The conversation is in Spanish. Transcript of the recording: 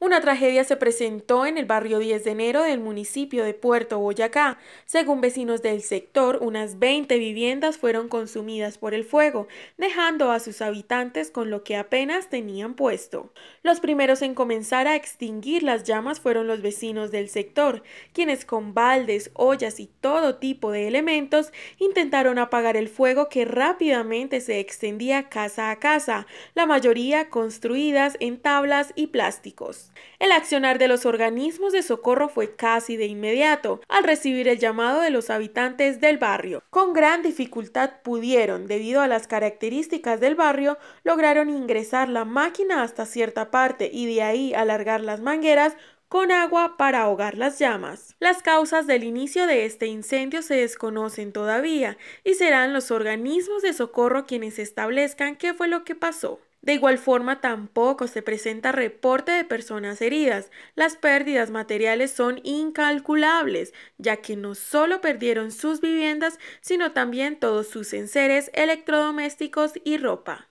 Una tragedia se presentó en el barrio 10 de enero del municipio de Puerto Boyacá. Según vecinos del sector, unas 20 viviendas fueron consumidas por el fuego, dejando a sus habitantes con lo que apenas tenían puesto. Los primeros en comenzar a extinguir las llamas fueron los vecinos del sector, quienes con baldes, ollas y todo tipo de elementos intentaron apagar el fuego que rápidamente se extendía casa a casa, la mayoría construidas en tablas y plásticos. El accionar de los organismos de socorro fue casi de inmediato al recibir el llamado de los habitantes del barrio. Con gran dificultad pudieron, debido a las características del barrio, lograron ingresar la máquina hasta cierta parte y de ahí alargar las mangueras con agua para ahogar las llamas. Las causas del inicio de este incendio se desconocen todavía y serán los organismos de socorro quienes establezcan qué fue lo que pasó. De igual forma, tampoco se presenta reporte de personas heridas. Las pérdidas materiales son incalculables, ya que no solo perdieron sus viviendas, sino también todos sus enseres, electrodomésticos y ropa.